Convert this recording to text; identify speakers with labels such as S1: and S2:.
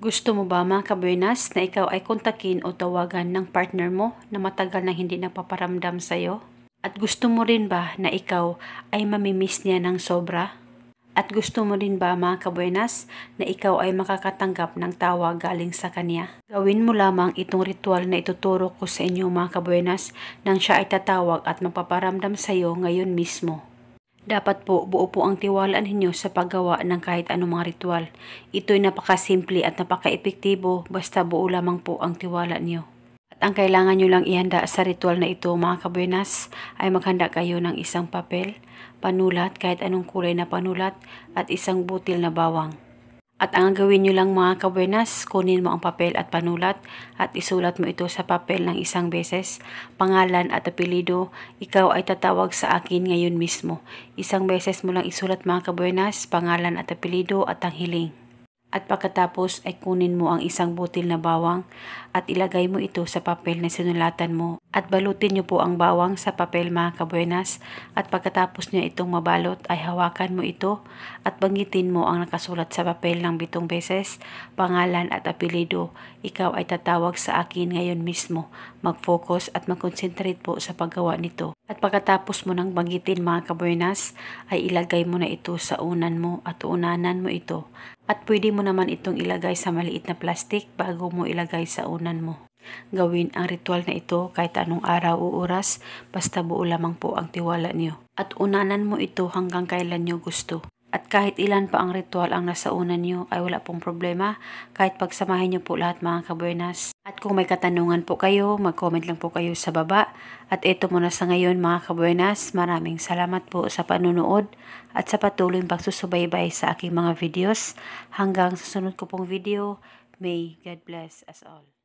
S1: Gusto mo ba mga kabuenas na ikaw ay kontakin o tawagan ng partner mo na matagal na hindi nagpaparamdam sa'yo? At gusto mo rin ba na ikaw ay mamimiss niya ng sobra? At gusto mo rin ba mga kabuenas na ikaw ay makakatanggap ng tawa galing sa kanya? Gawin mo lamang itong ritual na ituturo ko sa inyo mga kabuenas nang siya ay tatawag at mapaparamdam sa iyo ngayon mismo. Dapat po buo po ang tiwala ninyo sa paggawa ng kahit anong anumang ritual. Ito'y napakasimple at napaka-epektibo basta buo lamang po ang tiwala niyo. At ang kailangan nyo lang ihanda sa ritual na ito mga kabuenas ay maghanda kayo ng isang papel, panulat kahit anong kulay na panulat at isang butil na bawang. At ang gawin nyo lang mga kabuenas, kunin mo ang papel at panulat at isulat mo ito sa papel ng isang beses, pangalan at apelido, ikaw ay tatawag sa akin ngayon mismo. Isang beses mo lang isulat mga kabuenas, pangalan at apelido at ang hiling. At pagkatapos ay kunin mo ang isang butil na bawang at ilagay mo ito sa papel na sinulatan mo at balutin niyo po ang bawang sa papel mga kabuenas at pagkatapos niyo itong mabalot ay hawakan mo ito at banggitin mo ang nakasulat sa papel ng bitong beses, pangalan at apelido. Ikaw ay tatawag sa akin ngayon mismo. Mag-focus at mag-concentrate po sa paggawa nito. At pagkatapos mo nang banggitin mga kabuenas ay ilagay mo na ito sa unan mo at unanan mo ito. At pwede mo naman itong ilagay sa maliit na plastik bago mo ilagay sa unan mo gawin ang ritual na ito kahit anong araw o oras basta buo lamang po ang tiwala niyo. At unanan mo ito hanggang kailan niyo gusto. At kahit ilan pa ang ritual ang nasa una nyo ay wala pong problema kahit pagsamahin niyo po lahat mga kabuenas. At kung may katanungan po kayo, mag-comment lang po kayo sa baba. At ito muna sa ngayon mga kabuenas, maraming salamat po sa panunood at sa patuloy pagsusubaybay sa aking mga videos. Hanggang sa sunod ko pong video, may God bless us all.